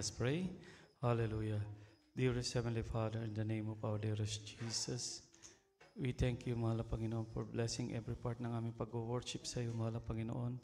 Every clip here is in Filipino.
us pray. Hallelujah. Dearest Heavenly Father, in the name of our dearest Jesus, we thank you, Mahal Panginoon, for blessing every part ng aming pag-worship sa iyo, Mahal Panginoon.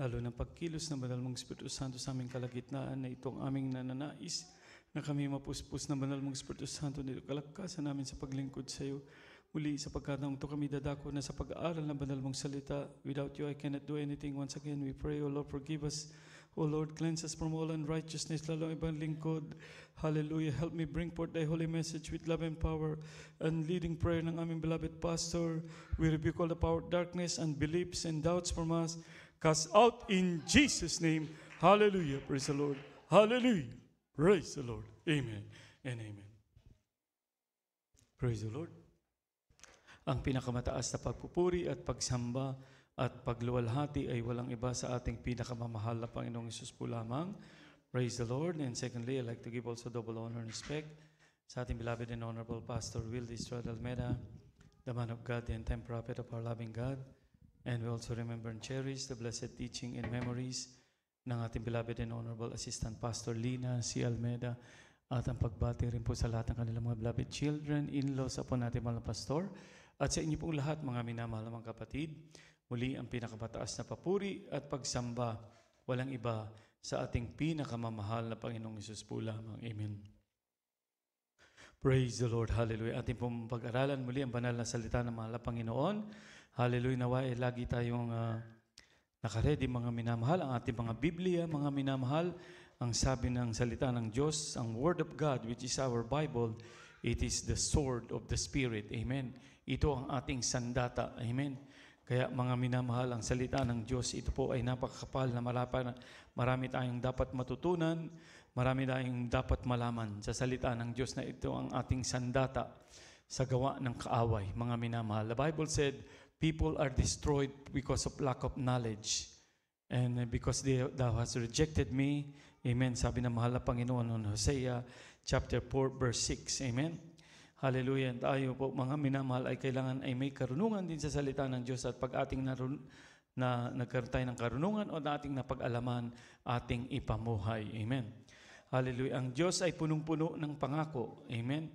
Lalo ng pagkilos ng banal mong Espiritu Santo sa aming kalagitnaan na itong aming nananais na kami mapuspos ng banal mong Espiritu Santo nito kalakasan namin sa paglingkod sa iyo. Muli sa pagkataong ito kami dadako na sa pag-aaral ng banal mong salita. Without you, I cannot do anything. Once again, we pray, O Lord, forgive us o Lord, cleanse us from all unrighteousness, lalo ang ibang lingkod. Hallelujah. Help me bring forth thy holy message with love and power and leading prayer ng aming beloved pastor. We rebuke all the power of darkness and beliefs and doubts from us. Cast out in Jesus' name. Hallelujah. Praise the Lord. Hallelujah. Praise the Lord. Amen and amen. Praise the Lord. Ang pinakamataas na pagpupuri at pagsamba at pagluwalhati ay walang iba sa ating pinakamamahal na Panginoong Isus po lamang. Praise the Lord. And secondly, I'd like to give also double honor and respect sa ating beloved and honorable Pastor Will Estrada Almeda, the man of God, the end-time prophet of our loving God. And we also remember and cherish the blessed teaching and memories ng ating beloved and honorable assistant Pastor Lina C. Almeda at ang pagbati rin po sa lahat ng kanilang mga beloved children, in-laws, upon natin mga pastor, at sa inyo pong lahat, mga minamahal mga kapatid. Muli ang pinakabataas na papuri at pagsamba, walang iba sa ating pinakamamahal na Panginoong Isus po lamang. Amen. Praise the Lord. Hallelujah. Ating pong pag-aralan muli ang banal na salita ng mahal na Panginoon. Hallelujah. Nawa eh, lagi tayong uh, ah, nakaredy mga minamahal. Ang ating mga Biblia, mga minamahal, ang sabi ng salita ng Diyos, ang Word of God, which is our Bible, it is the sword of the Spirit. Amen. Ito ang ating sandata. Amen. Kaya mga minamahal, ang salita ng Diyos, ito po ay napakakapal na malapan. Marami tayong dapat matutunan, marami tayong dapat malaman sa salita ng Diyos na ito ang ating sandata sa gawa ng kaaway, mga minamahal. The Bible said, people are destroyed because of lack of knowledge. And because they, thou hast rejected me, Amen. Sabi ng mahal na Panginoon noon, Hosea chapter 4 verse 6. Amen. Hallelujah. Tayo po mga minamahal ay kailangan ay may karunungan din sa salita ng Diyos at pag ating narun na nagkaroon ng karunungan o nating napag-alaman, ating ipamuhay. Amen. Hallelujah. Ang Diyos ay punong-puno ng pangako. Amen.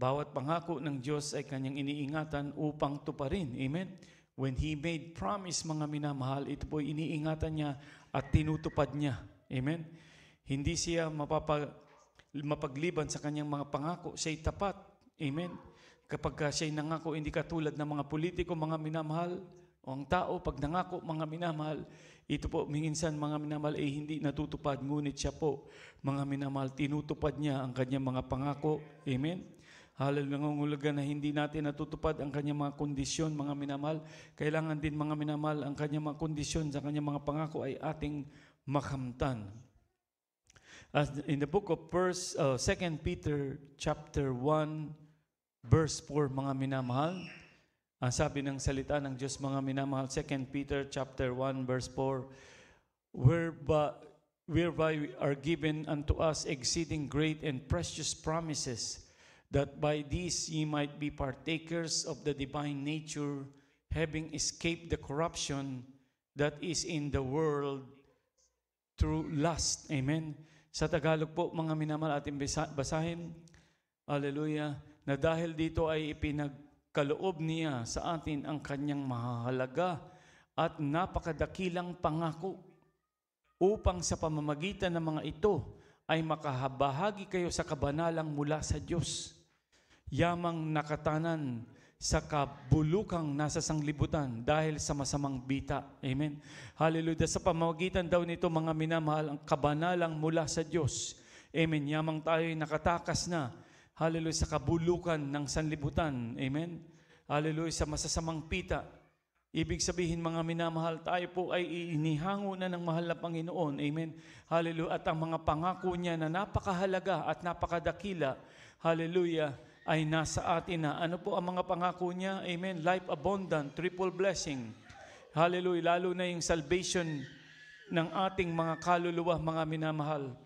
Bawat pangako ng Diyos ay kanyang iniingatan upang tuparin. Amen. When He made promise, mga minamahal, ito po iniingatan niya at tinutupad niya. Amen. Hindi siya mapapag mapagliban sa kanyang mga pangako. Siya'y tapat Amen. Kapag siya'y nangako, hindi katulad ng mga politiko, mga minamahal, o ang tao, pag nangako, mga minamahal, ito po, minsan mga minamahal ay eh, hindi natutupad, ngunit siya po, mga minamahal, tinutupad niya ang kanyang mga pangako. Amen. Halal nangungulaga na hindi natin natutupad ang kanyang mga kondisyon, mga minamahal. Kailangan din mga minamahal, ang kanyang mga kondisyon sa kanyang mga pangako ay ating makamtan. As in the book of First, uh, Second Peter chapter 1, verse 4 mga minamahal. Ang sabi ng salita ng Diyos mga minamahal, 2 Peter chapter 1 verse 4, whereby, whereby are given unto us exceeding great and precious promises, that by these ye might be partakers of the divine nature, having escaped the corruption that is in the world through lust. Amen. Sa Tagalog po, mga minamahal ating basahin. Hallelujah na dahil dito ay ipinagkaloob niya sa atin ang kanyang mahalaga at napakadakilang pangako upang sa pamamagitan ng mga ito ay makahabahagi kayo sa kabanalang mula sa Diyos. Yamang nakatanan sa kabulukang nasa sanglibutan dahil sa masamang bita. Amen. Hallelujah. Sa pamamagitan daw nito mga minamahal ang kabanalang mula sa Diyos. Amen. Yamang tayo ay nakatakas na Hallelujah, sa kabulukan ng sanlibutan. Amen? Hallelujah, sa masasamang pita. Ibig sabihin mga minamahal, tayo po ay inihango na ng mahal na Panginoon. Amen? Hallelujah. At ang mga pangako niya na napakahalaga at napakadakila, hallelujah, ay nasa atin na. Ano po ang mga pangako niya? Amen? Life abundant, triple blessing. Hallelujah. Lalo na yung salvation ng ating mga kaluluwa, mga minamahal.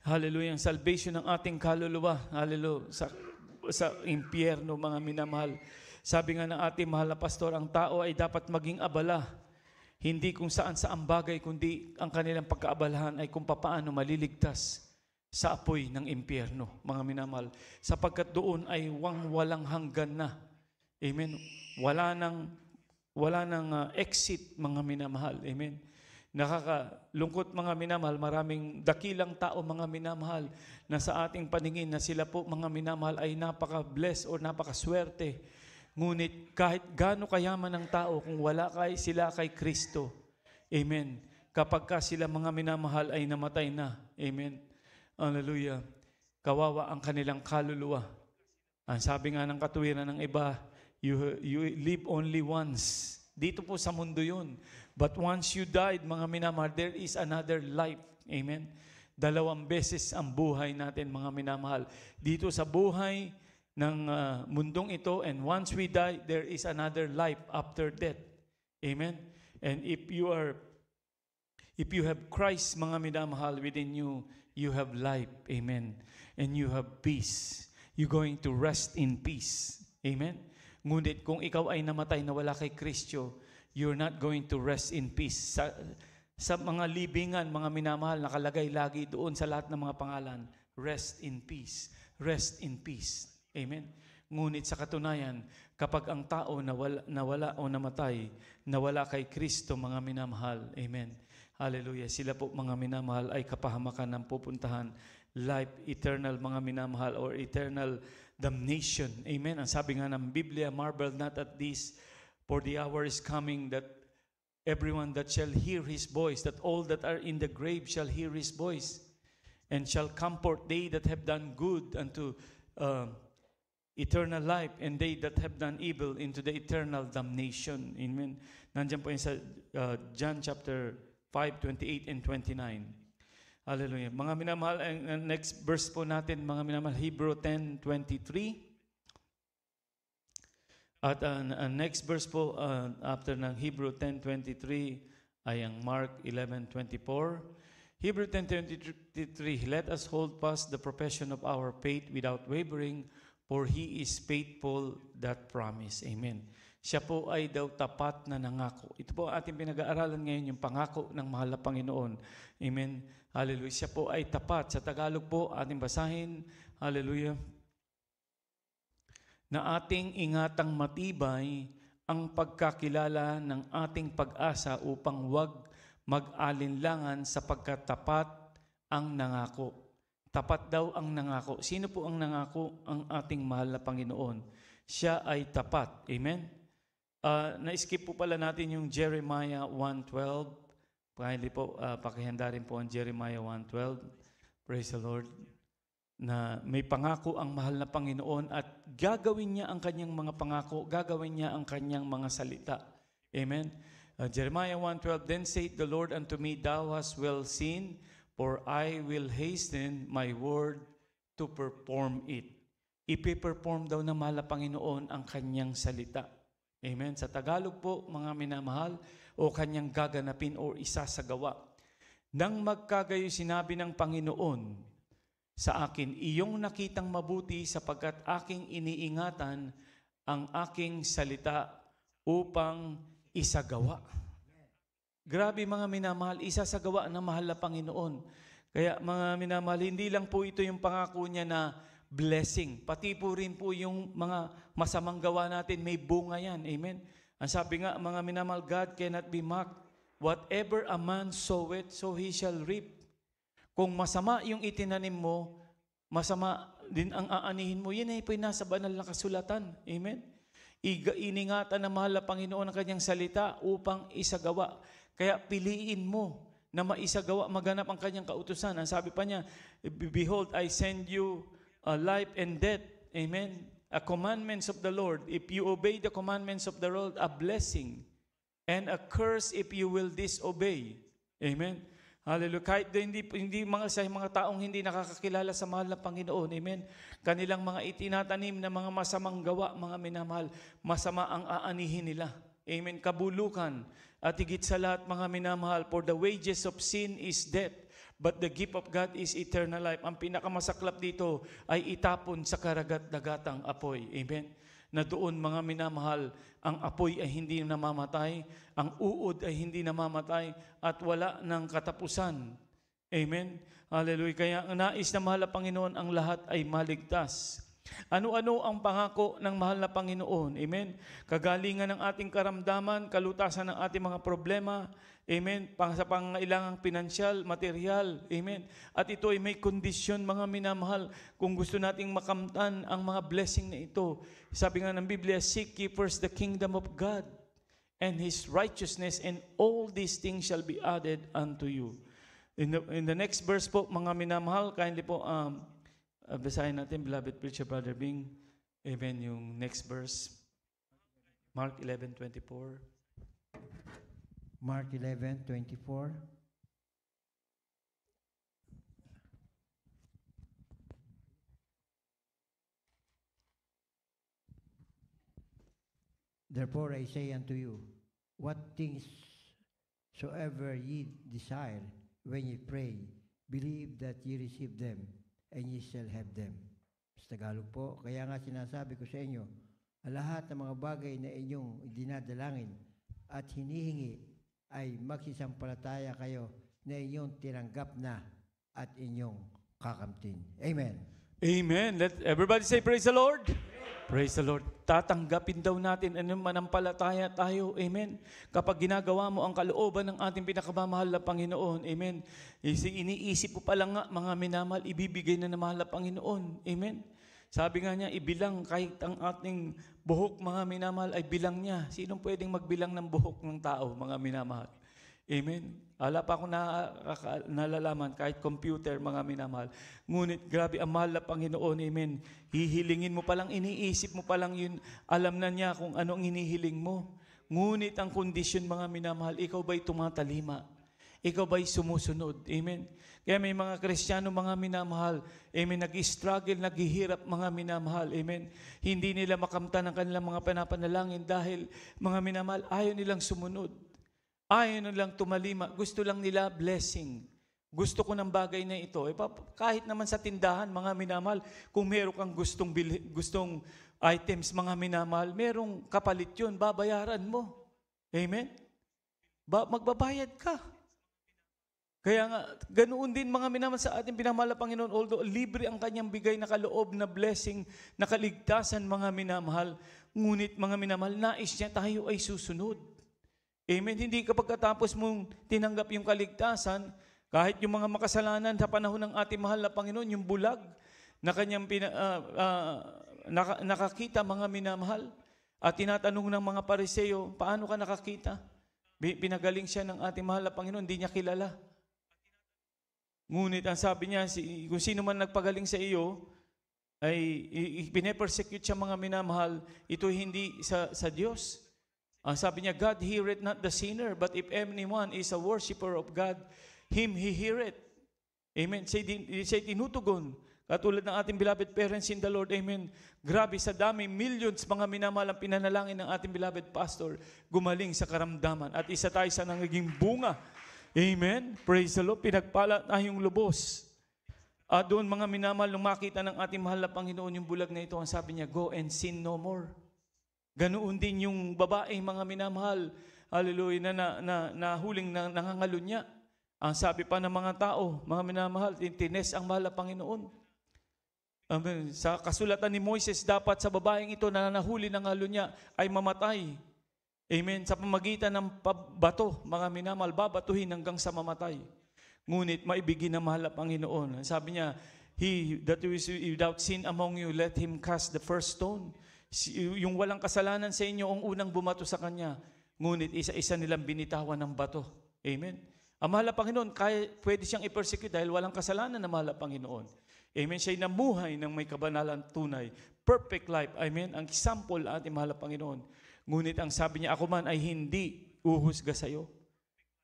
Hallelujah. salvation ng ating kaluluwa. Hallelujah. Sa, sa impyerno, mga minamahal. Sabi nga ng ating mahal na pastor, ang tao ay dapat maging abala. Hindi kung saan sa ang bagay, kundi ang kanilang pagkaabalahan ay kung paano maliligtas sa apoy ng impyerno, mga minamahal. Sapagkat doon ay wang walang hanggan na. Amen. Wala nang wala nang uh, exit, mga minamahal. Amen. Nakakalungkot mga minamahal, maraming dakilang tao mga minamahal na sa ating paningin na sila po mga minamahal ay napaka-bless o napaka-swerte. Ngunit kahit gaano kayaman ang tao kung wala kay sila kay Kristo. Amen. Kapag ka sila mga minamahal ay namatay na. Amen. Hallelujah. Kawawa ang kanilang kaluluwa. Ang sabi nga ng katuwiran ng iba, you, you live only once. Dito po sa mundo yun. But once you died, mga minamahal, there is another life. Amen? Dalawang beses ang buhay natin, mga minamahal. Dito sa buhay ng uh, mundong ito, and once we die, there is another life after death. Amen? And if you are, if you have Christ, mga minamahal, within you, you have life. Amen? And you have peace. You're going to rest in peace. Amen? Ngunit kung ikaw ay namatay na wala kay Kristo, you're not going to rest in peace. Sa, sa mga libingan, mga minamahal, nakalagay lagi doon sa lahat ng mga pangalan, rest in peace, rest in peace. Amen? Ngunit sa katunayan, kapag ang tao nawala, nawala o namatay, nawala kay Kristo, mga minamahal. Amen. Hallelujah. Sila po, mga minamahal, ay kapahamakan ng pupuntahan. Life eternal, mga minamahal, or eternal damnation. Amen. Ang sabi nga ng Biblia, marvel not at this, For the hour is coming that everyone that shall hear his voice, that all that are in the grave shall hear his voice, and shall comfort they that have done good unto uh, eternal life, and they that have done evil into the eternal damnation. Amen. Nandiyan po yun sa uh, John chapter 5, 28 and 29. Hallelujah. Mga minamahal, ang next verse po natin, mga minamahal, Hebrew 10, 23. At ang uh, uh, next verse po uh, after ng Hebrew 10:23 ay ang Mark 11:24. Hebrew 10:23 Let us hold fast the profession of our faith without wavering for he is faithful that promise. Amen. Siya po ay daw tapat na nangako. Ito po ang ating pinag-aaralan ngayon, yung pangako ng mahal na Panginoon. Amen. Hallelujah. Siya po ay tapat. Sa Tagalog po, ating basahin. Hallelujah na ating ingatang matibay ang pagkakilala ng ating pag-asa upang wag mag-alinlangan sapagkat tapat ang nangako. Tapat daw ang nangako. Sino po ang nangako? Ang ating mahal na Panginoon. Siya ay tapat. Amen? Uh, na-skip po pala natin yung Jeremiah 1.12. Kindly po, uh, pakihanda rin po ang Jeremiah 1.12. Praise the Lord na may pangako ang mahal na Panginoon at gagawin niya ang kanyang mga pangako, gagawin niya ang kanyang mga salita. Amen? Uh, Jeremiah 1.12, Then said the Lord unto me, Thou hast well seen, for I will hasten my word to perform it. Ipi-perform daw na mahal na Panginoon ang kanyang salita. Amen? Sa Tagalog po, mga minamahal, o kanyang gaganapin o isasagawa. Nang magkagayo sinabi ng Panginoon, sa akin iyong nakitang mabuti sapagkat aking iniingatan ang aking salita upang isagawa. Grabe mga minamahal, isa sa gawa ng mahal na Panginoon. Kaya mga minamahal, hindi lang po ito yung pangako niya na blessing. Pati po rin po yung mga masamang gawa natin, may bunga yan. Amen? Ang sabi nga, mga minamahal, God cannot be mocked. Whatever a man soweth, so he shall reap. Kung masama yung itinanim mo, masama din ang aanihin mo. Yan ay po nasa banal na kasulatan. Amen? Iga, iningatan ng mahal na Panginoon ang kanyang salita upang isagawa. Kaya piliin mo na maisagawa, maganap ang kanyang kautusan. Ang sabi pa niya, Behold, I send you a life and death. Amen? A commandments of the Lord. If you obey the commandments of the Lord, a blessing. And a curse if you will disobey. Amen? Hallelujah. Kahit hindi, hindi mga sa mga taong hindi nakakakilala sa mahal na Panginoon, amen, kanilang mga itinatanim na mga masamang gawa, mga minamahal, masama ang aanihin nila. Amen. Kabulukan at higit sa lahat mga minamahal, for the wages of sin is death, but the gift of God is eternal life. Ang pinakamasaklap dito ay itapon sa karagat-dagatang apoy. Amen na doon mga minamahal, ang apoy ay hindi namamatay, ang uod ay hindi namamatay, at wala ng katapusan. Amen? Hallelujah. Kaya ang nais na mahal na Panginoon, ang lahat ay maligtas. Ano-ano ang pangako ng mahal na Panginoon? Amen? Kagalingan ng ating karamdaman, kalutasan ng ating mga problema, Amen. Pang sa pangailangang pinansyal, material. Amen. At ito ay may kondisyon mga minamahal kung gusto nating makamtan ang mga blessing na ito. Sabi nga ng Biblia, seek ye first the kingdom of God and His righteousness and all these things shall be added unto you. In the, in the next verse po, mga minamahal, kindly po, um, basahin natin, beloved preacher, Brother Bing. Amen. Yung next verse. Mark 11, 24. Mark 11:24 Therefore I say unto you, what things soever ye desire when ye pray, believe that ye receive them, and ye shall have them. Sa Tagalog po, kaya nga sinasabi ko sa inyo, lahat ng mga bagay na inyong dinadalangin at hinihingi ay makisampalataya kayo na inyong tinanggap na at inyong kakamtin. Amen. Amen. Let everybody say praise the Lord. Praise the Lord. Tatanggapin daw natin ang manampalataya tayo. Amen. Kapag ginagawa mo ang kalooban ng ating pinakamamahal na Panginoon. Amen. Iniisip po pala nga mga minamahal, ibibigay na ng mahal na Panginoon. Amen. Sabi nga niya, ibilang kahit ang ating buhok mga minamahal ay bilang niya. Sinong pwedeng magbilang ng buhok ng tao mga minamahal? Amen. Ala pa akong nalalaman kahit computer mga minamahal. Ngunit grabe ang mahal na Panginoon. Amen. Hihilingin mo palang, iniisip mo palang yun. Alam na niya kung anong hinihiling mo. Ngunit ang kondisyon mga minamahal, ikaw ba'y tumatalima? ikaw ba'y sumusunod? Amen. Kaya may mga Kristiyano, mga minamahal, amen, nag-struggle, naghihirap, mga minamahal, amen. Hindi nila makamtan ang kanilang mga panapanalangin dahil, mga minamahal, ayaw nilang sumunod. Ayaw nilang tumalima. Gusto lang nila blessing. Gusto ko ng bagay na ito. E, kahit naman sa tindahan, mga minamahal, kung meron kang gustong, bili, gustong items, mga minamahal, merong kapalit yun, babayaran mo. Amen? Ba- magbabayad ka. Kaya nga, ganoon din mga minamahal sa ating pinamahal Panginoon, although libre ang kanyang bigay na kaloob na blessing, na kaligtasan mga minamahal, ngunit mga minamahal, nais niya tayo ay susunod. Amen? Hindi kapag katapos mong tinanggap yung kaligtasan, kahit yung mga makasalanan sa panahon ng ating mahal na Panginoon, yung bulag na kanyang pina, uh, uh, naka, nakakita mga minamahal, at tinatanong ng mga pariseyo, paano ka nakakita? Pinagaling siya ng ating mahal na Panginoon, hindi niya kilala. Ngunit ang sabi niya, si, kung sino man nagpagaling sa iyo, ay pinepersecute siya mga minamahal, ito hindi sa, sa Diyos. Ang sabi niya, God heareth not the sinner, but if anyone is a worshipper of God, him he heareth. Amen. Siya, siya tinutugon. Katulad ng ating beloved parents in the Lord, amen. Grabe, sa dami, millions mga minamahal ang pinanalangin ng ating beloved pastor, gumaling sa karamdaman. At isa tayo sa nangiging bunga Amen. Praise the Lord. Pinagpala tayong lubos. At ah, doon mga minamahal, nung makita ng ating mahal na Panginoon yung bulag na ito, ang sabi niya, go and sin no more. Ganoon din yung babae, mga minamahal, hallelujah, na, na, na, na huling na, nangangalo niya. Ang sabi pa ng mga tao, mga minamahal, tines ang mahal na Panginoon. Amen. Sa kasulatan ni Moises, dapat sa babaeng ito na nanahuli ng ngalo niya ay mamatay. Amen. Sa pamagitan ng bato, mga minamal, babatuhin hanggang sa mamatay. Ngunit maibigin na mahal ang Panginoon. Sabi niya, He that is without sin among you, let him cast the first stone. Yung walang kasalanan sa inyo, ang unang bumato sa kanya. Ngunit isa-isa nilang binitawan ng bato. Amen. Ang mahal Panginoon, kaya, pwede siyang i-persecute dahil walang kasalanan na mahal Panginoon. Amen. Siya'y namuhay ng may kabanalan tunay. Perfect life. Amen. Ang example at mahal Panginoon. Ngunit ang sabi niya, ako man ay hindi uhusga sa iyo.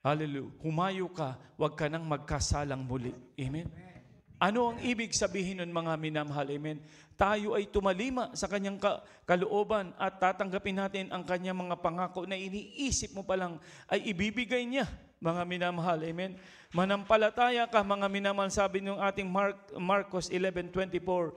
Hallelujah. Humayo ka, huwag ka nang magkasalang muli. Amen? Ano ang ibig sabihin nun mga minamahal? Amen? Tayo ay tumalima sa kanyang ka- kalooban at tatanggapin natin ang kanyang mga pangako na iniisip mo palang ay ibibigay niya mga minamahal. Amen? Manampalataya ka, mga minamahal. Sabi ng ating Mark, Marcos 11.24, uh,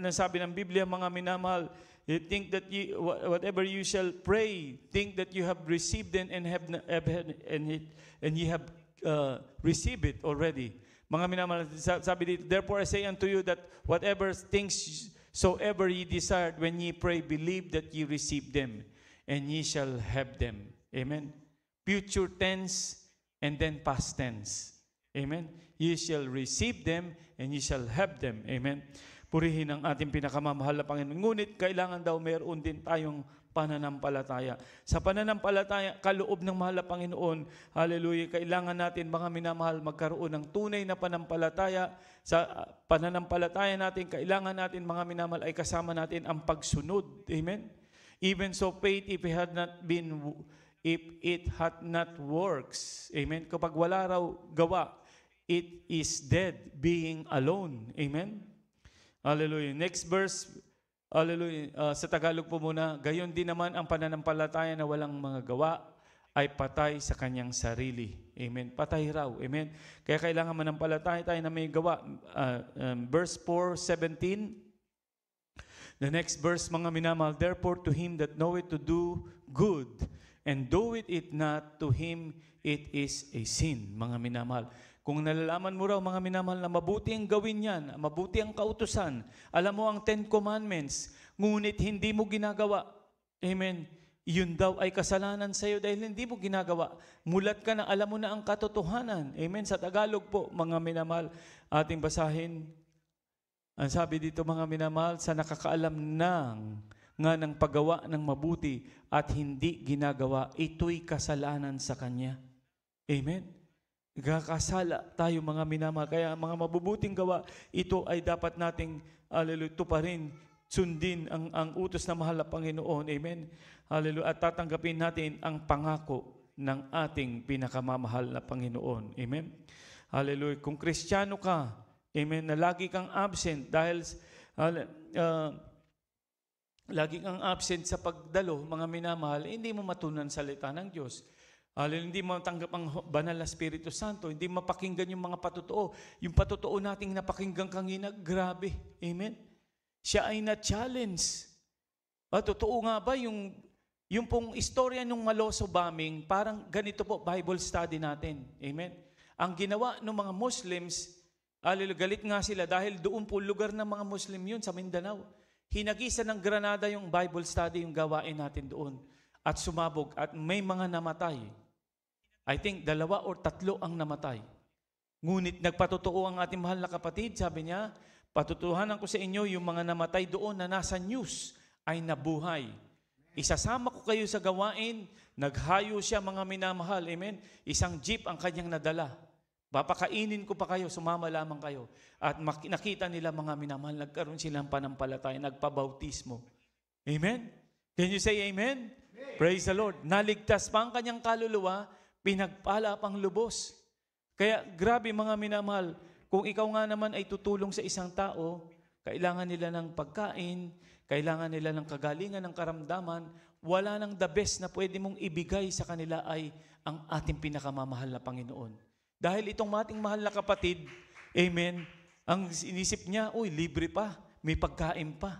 nasabi ng Biblia, mga minamahal, you think that you, whatever you shall pray, think that you have received it and have, and it, and you have uh, received it already. Mga minamahal, sabi dito, therefore I say unto you that whatever things soever ye desire when ye pray, believe that ye receive them, and ye shall have them. Amen. Future tense and then past tense. Amen. Ye shall receive them and ye shall have them. Amen purihin ang ating pinakamamahal na Panginoon. Ngunit kailangan daw meron din tayong pananampalataya. Sa pananampalataya, kaloob ng mahal na Panginoon, hallelujah, kailangan natin mga minamahal magkaroon ng tunay na panampalataya. Sa ah, pananampalataya natin, kailangan natin mga minamahal ay kasama natin ang pagsunod. Amen? Even so, faith, if it had not been, if it had not works, amen? Kapag wala raw gawa, it is dead, being alone. Amen? Hallelujah. Next verse, hallelujah, uh, sa Tagalog po muna, gayon din naman ang pananampalataya na walang mga gawa ay patay sa kanyang sarili. Amen. Patay raw. Amen. Kaya kailangan manampalataya tayo na may gawa. Uh, um, verse 4, 17. The next verse, mga minamahal, Therefore to him that knoweth to do good, and doeth it not, to him it is a sin. Mga minamahal. Kung nalalaman mo raw mga minamahal na mabuti ang gawin yan, mabuti ang kautusan, alam mo ang Ten Commandments, ngunit hindi mo ginagawa. Amen. Iyon daw ay kasalanan sa iyo dahil hindi mo ginagawa. Mulat ka na, alam mo na ang katotohanan. Amen. Sa Tagalog po, mga minamahal, ating basahin. Ang sabi dito mga minamahal, sa nakakaalam ng nga ng paggawa ng mabuti at hindi ginagawa, ito'y kasalanan sa Kanya. Amen? Gakasala tayo mga minamahal. Kaya mga mabubuting gawa, ito ay dapat nating pa rin sundin ang, ang utos na mahal na Panginoon. Amen. Hallelujah. At tatanggapin natin ang pangako ng ating pinakamamahal na Panginoon. Amen. Hallelujah. Kung Kristiyano ka, amen, na lagi kang absent dahil uh, lagi kang absent sa pagdalo, mga minamahal, hindi mo matunan salita ng Diyos. Alin, hindi matanggap ang banal na Espiritu Santo, hindi mapakinggan yung mga patotoo. Yung patotoo nating napakinggan kanina, grabe. Amen? Siya ay na-challenge. At ah, totoo nga ba yung, yung pong istorya ng Maloso bombing, parang ganito po Bible study natin. Amen? Ang ginawa ng mga Muslims, alil, galit nga sila dahil doon po lugar ng mga Muslim yun sa Mindanao. Hinagisa ng Granada yung Bible study, yung gawain natin doon. At sumabog at may mga namatay. I think dalawa or tatlo ang namatay. Ngunit nagpatotoo ang ating mahal na kapatid, sabi niya, patutuhanan ko sa inyo yung mga namatay doon na nasa news ay nabuhay. Isasama ko kayo sa gawain, naghayo siya mga minamahal, amen? Isang jeep ang kanyang nadala. Papakainin ko pa kayo, sumama lamang kayo. At nakita nila mga minamahal, nagkaroon silang panampalataya, nagpabautismo. Amen? Can you say amen? amen? Praise the Lord. Naligtas pa ang kanyang kaluluwa pinagpala pang lubos. Kaya grabe mga minamahal, kung ikaw nga naman ay tutulong sa isang tao, kailangan nila ng pagkain, kailangan nila ng kagalingan ng karamdaman, wala nang the best na pwede mong ibigay sa kanila ay ang ating pinakamamahal na Panginoon. Dahil itong mating mahal na kapatid, amen, ang inisip niya, uy, libre pa, may pagkain pa.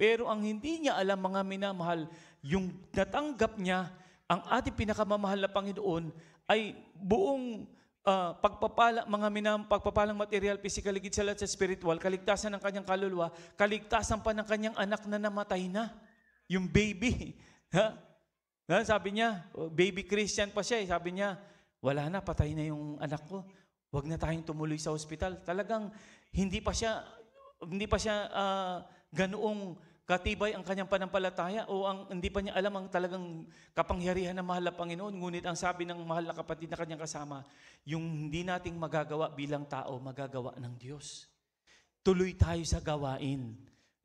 Pero ang hindi niya alam mga minamahal, yung natanggap niya ang ating pinakamamahal na Panginoon ay buong uh, pagpapala, mga minam, pagpapalang material, physical, ligid sa lahat sa spiritual, kaligtasan ng kanyang kaluluwa, kaligtasan pa ng kanyang anak na namatay na, yung baby. Ha? Sabi niya, oh, baby Christian pa siya, eh. sabi niya, wala na, patay na yung anak ko. Huwag na tayong tumuloy sa ospital. Talagang hindi pa siya, hindi pa siya uh, ganoong katibay ang kanyang panampalataya o ang hindi pa niya alam ang talagang kapangyarihan ng mahal na Panginoon. Ngunit ang sabi ng mahal na kapatid na kanyang kasama, yung hindi nating magagawa bilang tao, magagawa ng Diyos. Tuloy tayo sa gawain.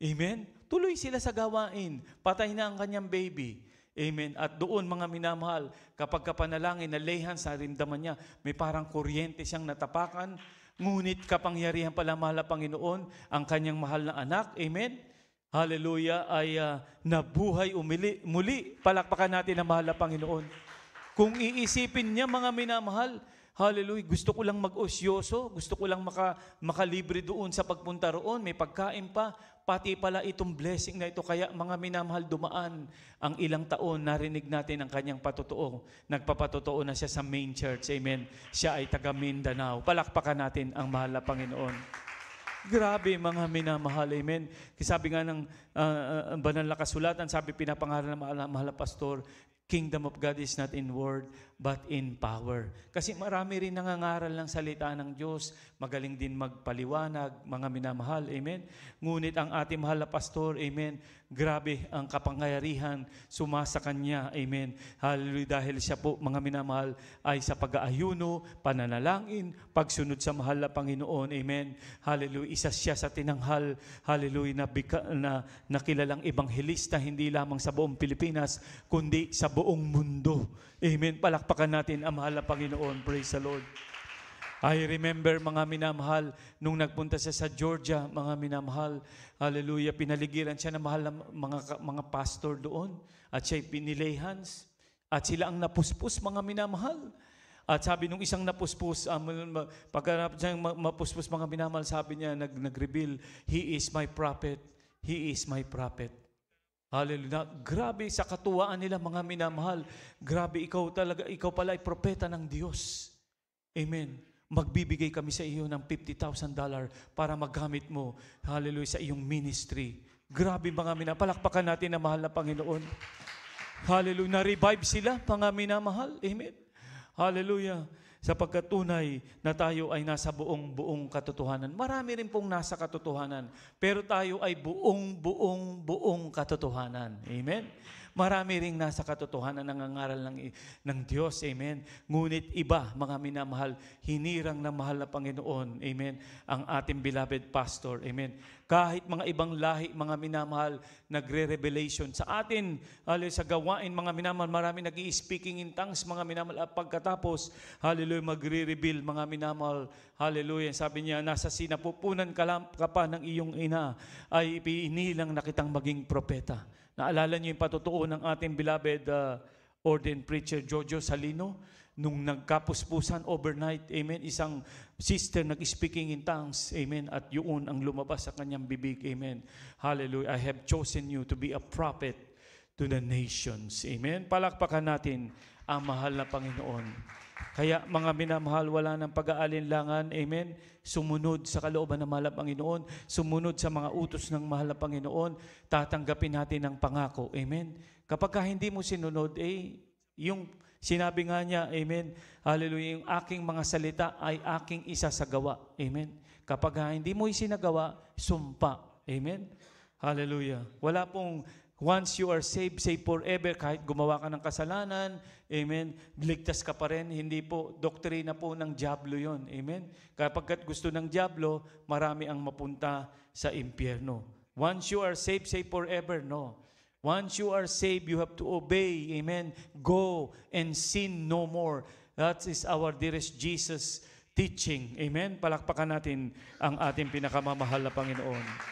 Amen? Tuloy sila sa gawain. Patay na ang kanyang baby. Amen. At doon mga minamahal, kapag kapanalangin na lehan sa rindaman niya, may parang kuryente siyang natapakan, ngunit kapangyarihan pala mahal na Panginoon, ang kanyang mahal na anak. Amen hallelujah, ay uh, nabuhay umili, muli. Palakpakan natin ang mahal na Panginoon. Kung iisipin niya mga minamahal, hallelujah, gusto ko lang mag-osyoso, gusto ko lang maka, makalibre doon sa pagpunta roon, may pagkain pa, pati pala itong blessing na ito. Kaya mga minamahal, dumaan ang ilang taon, narinig natin ang kanyang patotoo. Nagpapatotoo na siya sa main church. Amen. Siya ay taga Mindanao. Palakpakan natin ang mahal na Panginoon. Grabe mga minamahal, amen. Sabi nga ng uh, banal na kasulatan, sabi pinapangaral na mahal, mahal pastor, kingdom of God is not in word but in power. Kasi marami rin nangangaral ng salita ng Diyos, magaling din magpaliwanag, mga minamahal, amen? Ngunit ang ating mahal na pastor, amen, grabe ang kapangyarihan, sumasa kanya, amen? Hallelujah, dahil siya po, mga minamahal, ay sa pag-aayuno, pananalangin, pagsunod sa mahal na Panginoon, amen? Hallelujah, isa siya sa tinanghal, hallelujah, na, bika, na nakilalang ebanghelista, hindi lamang sa buong Pilipinas, kundi sa buong mundo. Amen. Palak Palakpakan natin ang mahal na Panginoon. Praise the Lord. I remember mga minamahal, nung nagpunta siya sa Georgia, mga minamahal, hallelujah, pinaligiran siya ng mahal na mga, mga pastor doon. At siya'y pinilay hands. At sila ang napuspos, mga minamahal. At sabi nung isang napuspos, um, ah, pagkarap niya mapuspos mga minamahal, sabi niya, nag, nag-reveal, He is my prophet. He is my prophet. Hallelujah. Grabe sa katuwaan nila mga minamahal. Grabe ikaw talaga, ikaw pala ay propeta ng Diyos. Amen. Magbibigay kami sa iyo ng $50,000 para magamit mo, hallelujah, sa iyong ministry. Grabe mga minamahal. Palakpakan natin na mahal na Panginoon. Hallelujah. Na-revive sila, mga minamahal. Amen. Hallelujah sa pagkatunay na tayo ay nasa buong-buong katotohanan. Marami rin pong nasa katotohanan, pero tayo ay buong-buong-buong katotohanan. Amen? Marami ring nasa katotohanan ang nangangaral ng, ng Diyos. Amen. Ngunit iba, mga minamahal, hinirang na mahal na Panginoon. Amen. Ang ating beloved pastor. Amen. Kahit mga ibang lahi, mga minamahal, nagre-revelation sa atin, hallelujah, sa gawain, mga minamahal, marami nag speaking in tongues, mga minamahal. At pagkatapos, hallelujah, magre-reveal, mga minamahal, hallelujah. Sabi niya, nasa sinapupunan ka, lang, ka pa ng iyong ina, ay inilang na kitang maging propeta. Naalala niyo yung patutuo ng ating beloved uh, ordained preacher Jojo Salino nung nagkapuspusan overnight, amen, isang sister nag-speaking in tongues, amen, at yun ang lumabas sa kanyang bibig, amen. Hallelujah, I have chosen you to be a prophet to the nations, amen. Palakpakan natin ang mahal na Panginoon. Kaya mga minamahal, wala ng pag-aalinlangan. Amen. Sumunod sa kalooban ng mahal na Panginoon. Sumunod sa mga utos ng mahal na Panginoon. Tatanggapin natin ang pangako. Amen. Kapag ka hindi mo sinunod, eh, yung sinabi nga niya, Amen. Hallelujah. Yung aking mga salita ay aking isa sa gawa. Amen. Kapag hindi mo isinagawa, sumpa. Amen. Hallelujah. Wala pong Once you are saved, say forever, kahit gumawa ka ng kasalanan, amen, ligtas ka pa rin, hindi po, doktrina po ng Diablo yon amen. Kapag gusto ng Diablo, marami ang mapunta sa impyerno. Once you are saved, say forever, no. Once you are saved, you have to obey, amen, go and sin no more. That is our dearest Jesus teaching, amen. Palakpakan natin ang ating pinakamamahal na Panginoon.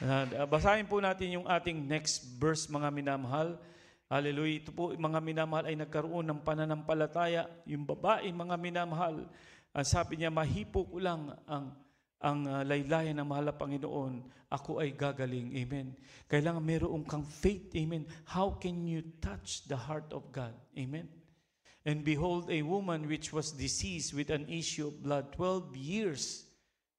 Uh, basahin po natin yung ating next verse mga minamahal. Hallelujah. Ito po mga minamahal ay nagkaroon ng pananampalataya. Yung babae mga minamahal, uh, sabi niya, mahipo ko lang ang ang uh, laylayan ng mahal na Panginoon, ako ay gagaling. Amen. Kailangan meron kang faith. Amen. How can you touch the heart of God? Amen. And behold, a woman which was diseased with an issue of blood 12 years.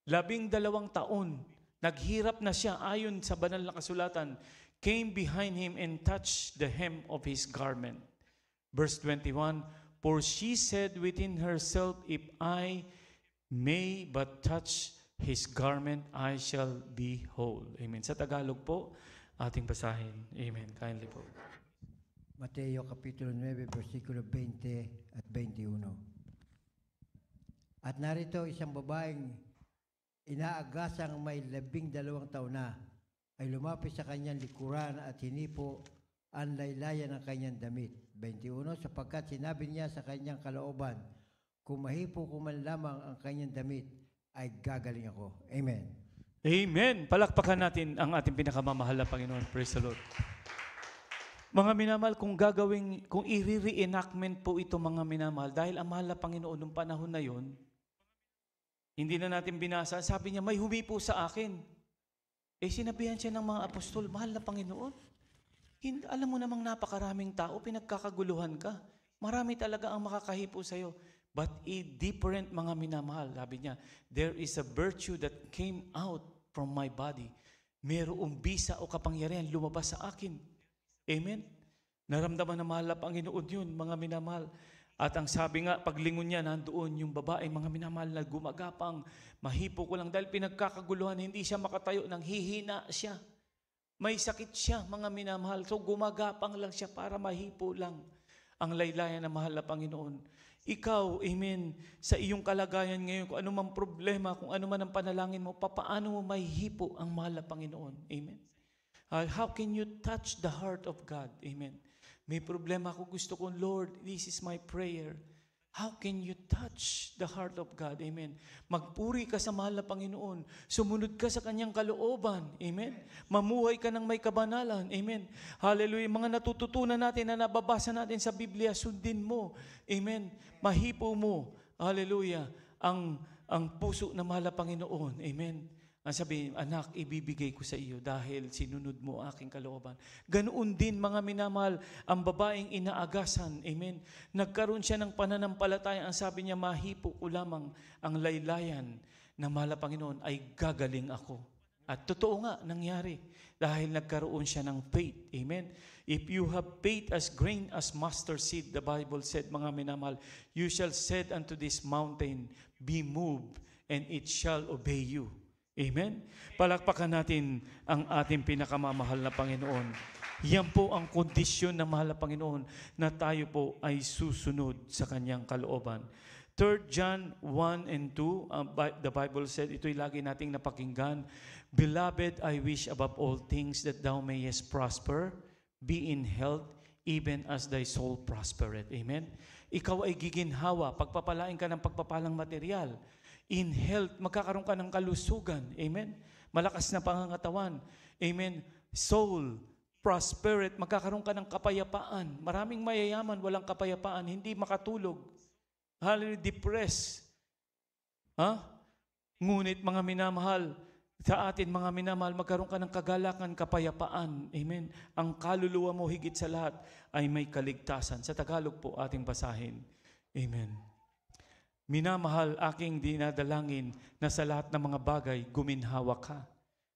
Labing dalawang taon Naghirap na siya ayon sa banal na kasulatan, came behind him and touched the hem of his garment. Verse 21, For she said within herself, If I may but touch his garment, I shall be whole. Amen. Sa Tagalog po, ating basahin. Amen. Kindly po. Mateo Kapitulo 9, versikulo 20 at 21. At narito isang babaeng inaagasang may labing dalawang taon na, ay lumapit sa kanyang likuran at hinipo ang laylayan ng kanyang damit. 21. Sapagkat sinabi niya sa kanyang kalooban, kung mahipo ko man lamang ang kanyang damit, ay gagaling ako. Amen. Amen. Palakpakan natin ang ating pinakamamahal na Panginoon. Praise the Lord. Mga minamahal, kung gagawin, kung i-reenactment po ito mga minamahal, dahil ang mahal na Panginoon nung panahon na yon, hindi na natin binasa. Sabi niya, may humipo sa akin. Eh, sinabihan siya ng mga apostol, mahal na Panginoon. Hindi, alam mo namang napakaraming tao, pinagkakaguluhan ka. Marami talaga ang makakahipo sa'yo. But a different mga minamahal, sabi niya, there is a virtue that came out from my body. Merong bisa o kapangyarihan lumabas sa akin. Amen? Naramdaman na mahal na Panginoon yun, mga minamahal. At ang sabi nga, paglingon niya, nandoon yung babae, mga minamahal na gumagapang, mahipo ko lang dahil pinagkakaguluhan, hindi siya makatayo, nang hihina siya. May sakit siya, mga minamahal. So gumagapang lang siya para mahipo lang ang laylayan ng mahal na Panginoon. Ikaw, amen, sa iyong kalagayan ngayon, kung anumang problema, kung anuman ang panalangin mo, papaano mo may hipo ang mahal na Panginoon? Amen. Uh, how can you touch the heart of God? Amen. May problema ako, gusto ko, Lord, this is my prayer. How can you touch the heart of God? Amen. Magpuri ka sa mahal na Panginoon. Sumunod ka sa kanyang kalooban. Amen. Mamuhay ka ng may kabanalan. Amen. Hallelujah. Mga natututunan natin na nababasa natin sa Biblia, sundin mo. Amen. Mahipo mo. Hallelujah. Ang, ang puso na mahal na Panginoon. Amen. Ang sabi, anak, ibibigay ko sa iyo dahil sinunod mo aking kalooban. Ganoon din mga minamahal, ang babaeng inaagasan, amen. Nagkaroon siya ng pananampalataya. Ang sabi niya, mahipo ko lamang ang laylayan na mala Panginoon ay gagaling ako. At totoo nga, nangyari. Dahil nagkaroon siya ng faith. Amen. If you have faith as grain as mustard seed, the Bible said, mga minamahal, you shall said unto this mountain, be moved, and it shall obey you. Amen? Palakpakan natin ang ating pinakamamahal na Panginoon. Yan po ang kondisyon ng mahal na Panginoon na tayo po ay susunod sa kanyang kalooban. 3 John 1 and 2, uh, the Bible said, ito'y lagi nating napakinggan, Beloved, I wish above all things that thou mayest prosper, be in health, even as thy soul prospereth. Amen? Ikaw ay giginhawa, pagpapalain ka ng pagpapalang material in health, magkakaroon ka ng kalusugan. Amen. Malakas na pangangatawan. Amen. Soul, prosperity, magkakaroon ka ng kapayapaan. Maraming mayayaman, walang kapayapaan, hindi makatulog. Hallelujah, depressed. Ha? Ngunit mga minamahal, sa atin mga minamahal, magkaroon ka ng kagalakan, kapayapaan. Amen. Ang kaluluwa mo higit sa lahat ay may kaligtasan. Sa Tagalog po ating basahin. Amen. Minamahal aking dinadalangin na sa lahat ng mga bagay guminhawa ka.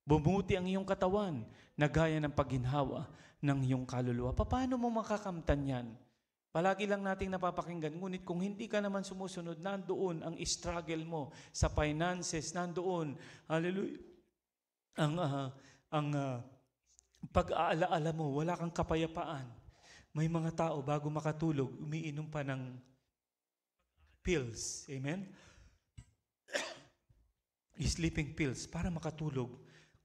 Bumuti ang iyong katawan na gaya ng pagginhawa ng iyong kaluluwa. Paano mo makakamtan yan? Palagi lang nating napapakinggan, ngunit kung hindi ka naman sumusunod, nandoon ang struggle mo sa finances, nandoon, hallelujah, ang, uh, ang uh, pag-aalaala mo, wala kang kapayapaan. May mga tao, bago makatulog, umiinom pa ng pills. Amen? sleeping pills para makatulog.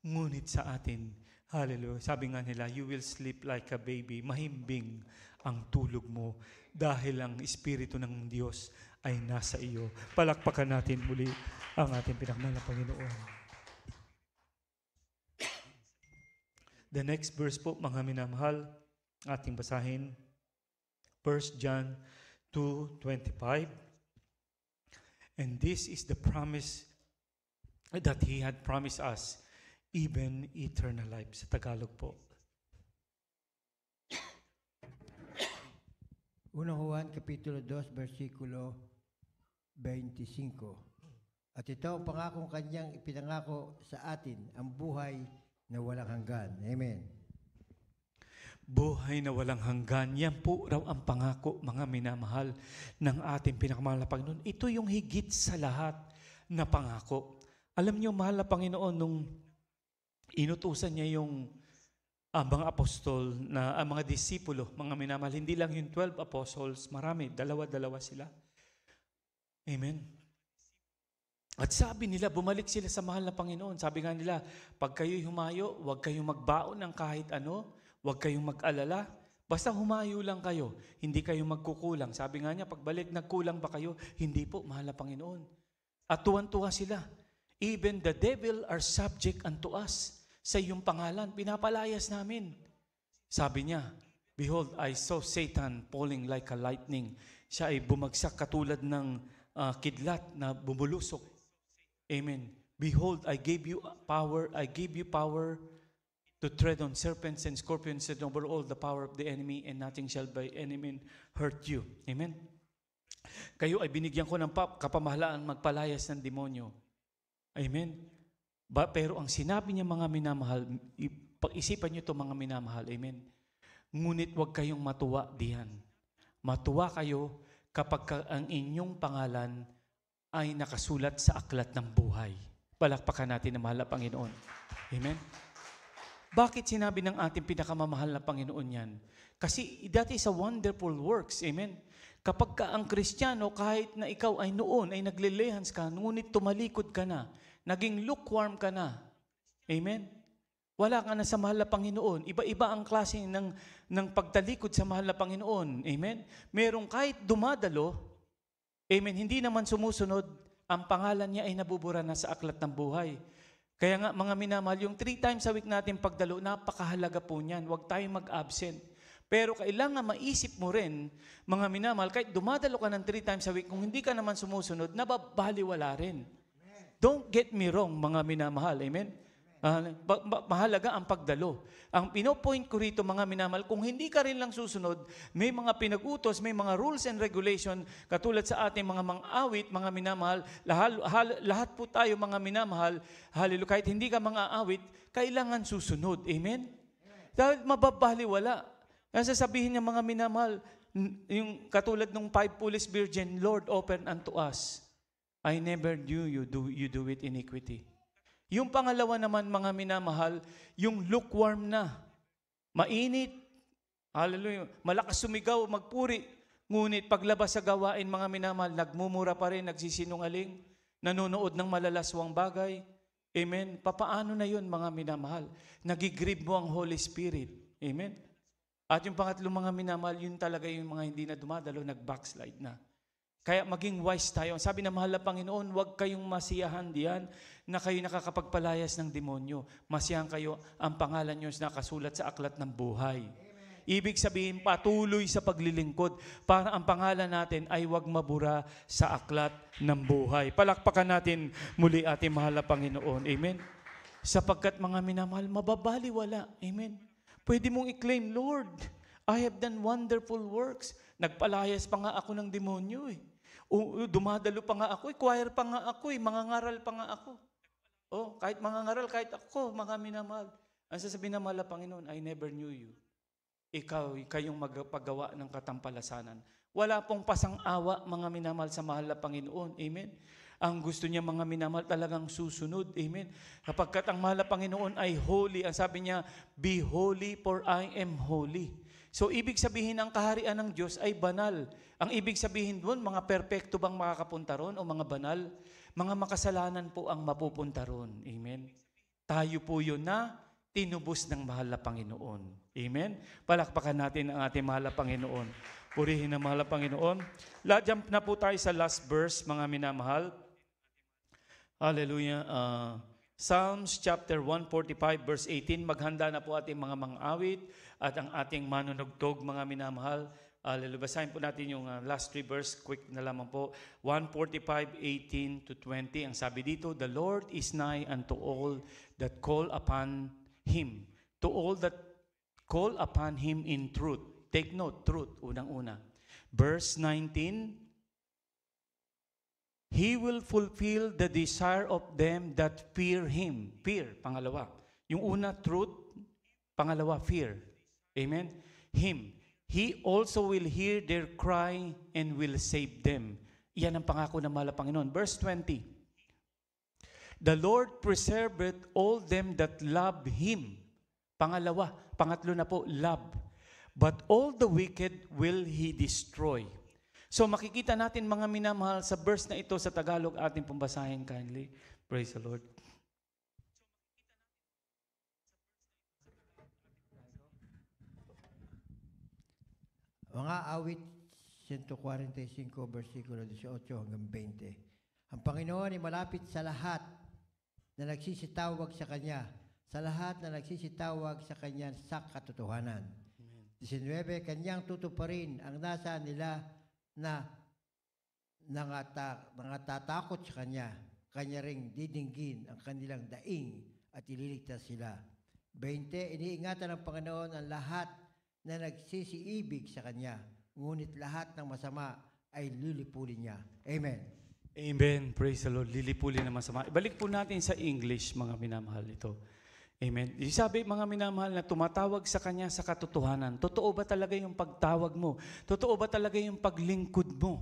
Ngunit sa atin, hallelujah, sabi nga nila, you will sleep like a baby. Mahimbing ang tulog mo dahil ang Espiritu ng Diyos ay nasa iyo. Palakpakan natin muli ang ating pinakmalang Panginoon. The next verse po, mga minamahal, ating basahin. 1 John 2.25 And this is the promise that He had promised us, even eternal life. Sa Tagalog po. Una Juan, Kapitulo 2, versikulo 25. At ito ang pangakong kanyang ipinangako sa atin, ang buhay na walang hanggan. Amen buhay na walang hanggan. Yan po raw ang pangako, mga minamahal ng ating pinakamahal na noon. Ito yung higit sa lahat na pangako. Alam niyo, mahal na Panginoon, nung inutusan niya yung ang ah, mga apostol, na, ang ah, mga disipulo, mga minamahal, hindi lang yung 12 apostles, marami, dalawa-dalawa sila. Amen. At sabi nila, bumalik sila sa mahal na Panginoon. Sabi nga nila, pag kayo humayo, huwag kayong magbaon ng kahit ano, Huwag kayong mag-alala. Basta humayo lang kayo, hindi kayo magkukulang. Sabi nga niya, pagbalik nagkulang ba kayo? Hindi po, mahal na Panginoon. At tuwan-tuwa sila. Even the devil are subject unto us. Sa iyong pangalan, pinapalayas namin. Sabi niya, Behold, I saw Satan falling like a lightning. Siya ay bumagsak katulad ng uh, kidlat na bumulusok. Amen. Behold, I gave you power, I gave you power to tread on serpents and scorpions and over all the power of the enemy and nothing shall by any mean hurt you. Amen? Kayo ay binigyan ko ng pap, kapamahalaan magpalayas ng demonyo. Amen? Ba, pero ang sinabi niya mga minamahal, pag-isipan niyo to mga minamahal. Amen? Ngunit huwag kayong matuwa diyan. Matuwa kayo kapag ka ang inyong pangalan ay nakasulat sa aklat ng buhay. Palakpakan natin na mahal Panginoon. Amen? Bakit sinabi ng ating pinakamamahal na Panginoon yan? Kasi that is a wonderful works. Amen? Kapag ka ang Kristiyano, kahit na ikaw ay noon ay naglilehans ka, ngunit tumalikod ka na, naging lukewarm ka na. Amen? Wala ka na sa mahal na Panginoon. Iba-iba ang klase ng, ng pagtalikod sa mahal na Panginoon. Amen? Merong kahit dumadalo, Amen, hindi naman sumusunod, ang pangalan niya ay nabubura na sa aklat ng buhay. Kaya nga mga minamahal, yung three times a week natin pagdalo, napakahalaga po niyan. Huwag tayong mag-absent. Pero kailangan maisip mo rin, mga minamahal, kahit dumadalo ka ng three times a week, kung hindi ka naman sumusunod, nababaliwala rin. Don't get me wrong, mga minamahal. Amen? Uh, ba- mahalaga ang pagdalo. Ang pinopoint ko rito mga minamal, kung hindi ka rin lang susunod, may mga pinag-utos, may mga rules and regulation, katulad sa ating mga mang-awit, mga minamahal, lahal, hal, lahat po tayo mga minamahal, halilu, kahit hindi ka mga awit, kailangan susunod. Amen? Dahil mababaliwala. Ang sasabihin ng mga minamahal, yung katulad ng five foolish virgin, Lord, open unto us. I never knew you do, you do it iniquity. Yung pangalawa naman, mga minamahal, yung lukewarm na. Mainit. Hallelujah. Malakas sumigaw, magpuri. Ngunit paglabas sa gawain, mga minamahal, nagmumura pa rin, nagsisinungaling, nanonood ng malalaswang bagay. Amen. Papaano na yun, mga minamahal? Nagigrib mo ang Holy Spirit. Amen. At yung pangatlo, mga minamahal, yun talaga yung mga hindi na dumadalo, nag-backslide na. Kaya maging wise tayo. Sabi na mahal na Panginoon, huwag kayong masiyahan diyan na kayo nakakapagpalayas ng demonyo. Masiyahan kayo ang pangalan niyo na kasulat sa aklat ng buhay. Amen. Ibig sabihin, patuloy sa paglilingkod para ang pangalan natin ay huwag mabura sa aklat ng buhay. Palakpakan natin muli ating mahal na Panginoon. Amen. Sapagkat mga minamahal, mababaliwala. Amen. Pwede mong i-claim, Lord, I have done wonderful works. Nagpalayas pa nga ako ng demonyo eh. Oh, dumadalo pa nga ako, eh, choir pa nga ako, eh, mangangaral pa nga ako. Oh, kahit mangangaral, kahit ako, mga minamahal. Ang sasabihin ng mahal Panginoon, I never knew you. Ikaw, kayong magpagawa ng katampalasanan. Wala pong pasang-awa, mga minamahal, sa mahal na Panginoon. Amen? Ang gusto niya, mga minamahal, talagang susunod. Amen? Kapagkat ang mahal na Panginoon ay holy, ang sabi niya, Be holy for I am holy. So ibig sabihin ang kaharian ng Diyos ay banal. Ang ibig sabihin doon, mga perpekto bang makakapunta roon o mga banal? Mga makasalanan po ang mapupunta roon. Amen. Tayo po yun na tinubos ng mahal na Panginoon. Amen? Palakpakan natin ang ating mahal na Panginoon. Purihin ang mahal na Panginoon. La Jump na po tayo sa last verse, mga minamahal. Hallelujah. Uh, Psalms chapter 145 verse 18, maghanda na po ating mga mangawit at ang ating manunugtog mga minamahal. Uh, lalabasahin po natin yung uh, last three verse, quick na lamang po. 145, 18 to 20, ang sabi dito, The Lord is nigh unto all that call upon Him, to all that call upon Him in truth. Take note, truth, unang-una. Verse 19, He will fulfill the desire of them that fear Him. Fear, pangalawa. Yung una, truth. Pangalawa, fear. Amen? Him. He also will hear their cry and will save them. Iyan ang pangako ng mahal Panginoon. Verse 20. The Lord preserveth all them that love Him. Pangalawa, pangatlo na po, love. But all the wicked will He destroy. So makikita natin mga minamahal sa verse na ito sa Tagalog ating pumbasahin kindly. Praise the Lord. Mga awit 145 versikulo 18 hanggang 20. Ang Panginoon ay malapit sa lahat na nagsisitawag sa Kanya, sa lahat na nagsisitawag sa Kanya sa katotohanan. Amen. 19. Kanyang tutuparin ang nasa nila na nangata, nangatatakot sa Kanya, Kanya ring didinggin ang kanilang daing at ililigtas sila. 20. Iniingatan ng Panginoon ang lahat na nagsisiibig sa Kanya, ngunit lahat ng masama ay lilipulin Niya. Amen. Amen. Praise the Lord. Lilipulin ng masama. Ibalik po natin sa English, mga minamahal ito. Amen. Di sabi mga minamahal na tumatawag sa Kanya sa katotohanan. Totoo ba talaga yung pagtawag mo? Totoo ba talaga yung paglingkod mo?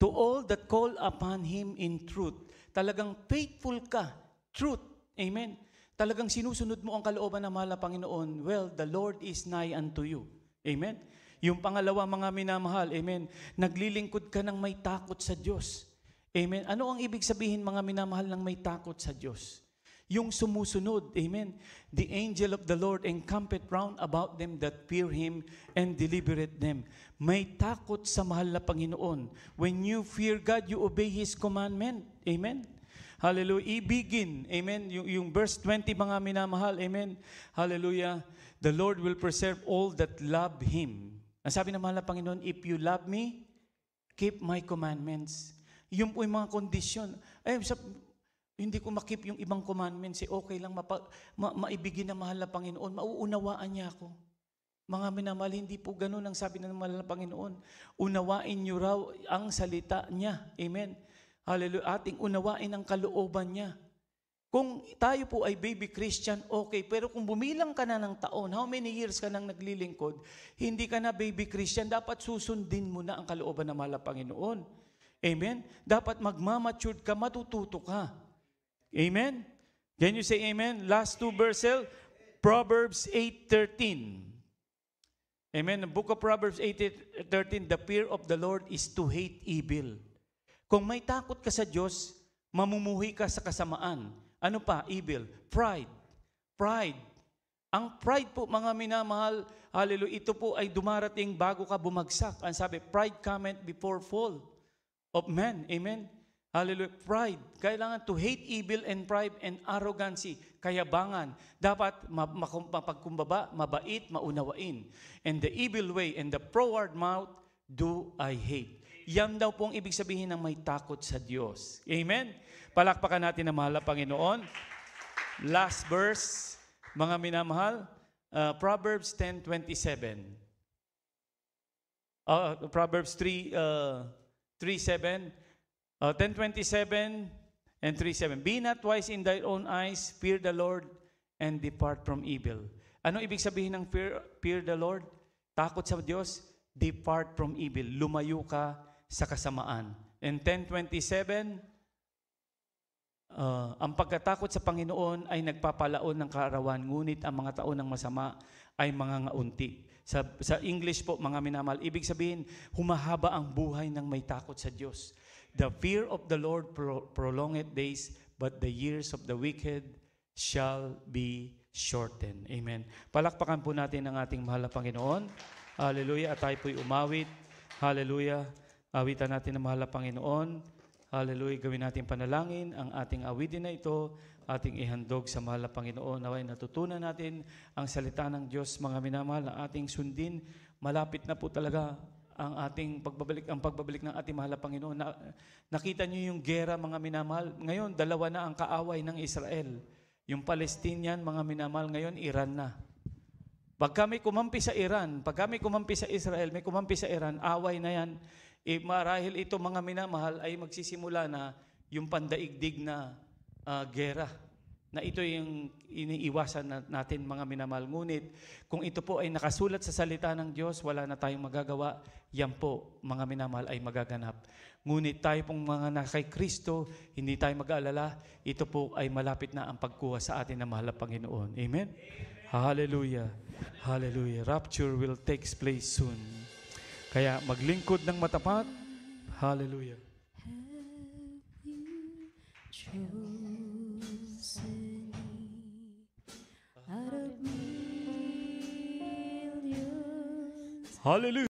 To all that call upon Him in truth. Talagang faithful ka. Truth. Amen. Talagang sinusunod mo ang kalooban ng mahal na Panginoon. Well, the Lord is nigh unto you. Amen. Yung pangalawa mga minamahal, amen, naglilingkod ka ng may takot sa Diyos. Amen. Ano ang ibig sabihin mga minamahal ng may takot sa Diyos? Yung sumusunod, amen. The angel of the Lord encampeth round about them that fear Him and delivereth them. May takot sa mahal na Panginoon. When you fear God, you obey His commandment. Amen. Hallelujah. Ibigin. Amen. Yung, yung verse 20, mga minamahal. Amen. Hallelujah. The Lord will preserve all that love Him. Ang sabi ng mahal na Panginoon, if you love me, keep my commandments. Yung po yung mga kondisyon. Ay, sa, hindi ko makip yung ibang commandments. Eh, okay lang mapa, ma, maibigin na mahal na Panginoon. Mauunawaan niya ako. Mga minamahal, hindi po ganun ang sabi ng mahal na Panginoon. Unawain niyo raw ang salita niya. Amen. Hallelujah. Ating unawain ang kalooban niya. Kung tayo po ay baby Christian, okay. Pero kung bumilang ka na ng taon, how many years ka nang naglilingkod, hindi ka na baby Christian, dapat susundin mo na ang kalooban ng mahal na Panginoon. Amen? Dapat magmamatured ka, matututo ka. Amen? Can you say amen? Last two verses, Proverbs 8.13. Amen? The book of Proverbs 8.13, The fear of the Lord is to hate evil. Kung may takot ka sa Diyos, mamumuhi ka sa kasamaan. Ano pa? Evil. Pride. Pride. Ang pride po, mga minamahal, hallelujah, ito po ay dumarating bago ka bumagsak. Ang sabi, pride comment before fall of man. Amen? Hallelujah. Pride. Kailangan to hate evil and pride and arrogancy, kayabangan. Dapat mapagkumbaba, mabait, maunawain. And the evil way and the proud mouth do I hate. Yan daw po ang ibig sabihin ng may takot sa Diyos. Amen? Palakpakan natin na mahal na Panginoon. Last verse, mga minamahal, uh, Proverbs 10.27. Uh, Proverbs 3, uh, 3.7. Uh, 10.27 and 3.7. Be not wise in thy own eyes, fear the Lord, and depart from evil. Ano ibig sabihin ng fear, fear the Lord? Takot sa Diyos, depart from evil. Lumayo ka sa kasamaan. And 10.27, uh, ang pagkatakot sa Panginoon ay nagpapalaon ng kaarawan, ngunit ang mga taon ng masama ay mga ngaunti. Sa, sa English po, mga minamahal, ibig sabihin, humahaba ang buhay ng may takot sa Diyos. The fear of the Lord pro- prolongeth days, but the years of the wicked shall be shortened. Amen. Palakpakan po natin ang ating mahal na Panginoon. Hallelujah. At tayo po'y umawit. Hallelujah. Awitan natin ang mahal na Panginoon. Hallelujah. Gawin natin panalangin ang ating awitin na ito, ating ihandog sa mahal na Panginoon. Naway natutunan natin ang salita ng Diyos, mga minamahal, na ating sundin. Malapit na po talaga ang ating pagbabalik ang pagbabalik ng ating mahal na Panginoon. Na, nakita niyo yung gera mga minamahal. Ngayon dalawa na ang kaaway ng Israel. Yung Palestinian mga minamahal ngayon Iran na. Pag kami kumampi sa Iran, pag kami kumampi sa Israel, may kumampi sa Iran, away na yan. E, marahil ito mga minamahal ay magsisimula na yung pandaigdig na uh, gera na ito yung iniiwasan natin mga minamahal. Ngunit kung ito po ay nakasulat sa salita ng Diyos, wala na tayong magagawa. Yan po, mga minamahal, ay magaganap. Ngunit tayo pong mga na kay Kristo, hindi tayo mag-aalala. Ito po ay malapit na ang pagkuha sa atin ng mahal na Panginoon. Amen? Amen. Hallelujah. Hallelujah. Rapture will take place soon. Kaya maglingkod ng matapat. Hallelujah. Have you Hallelujah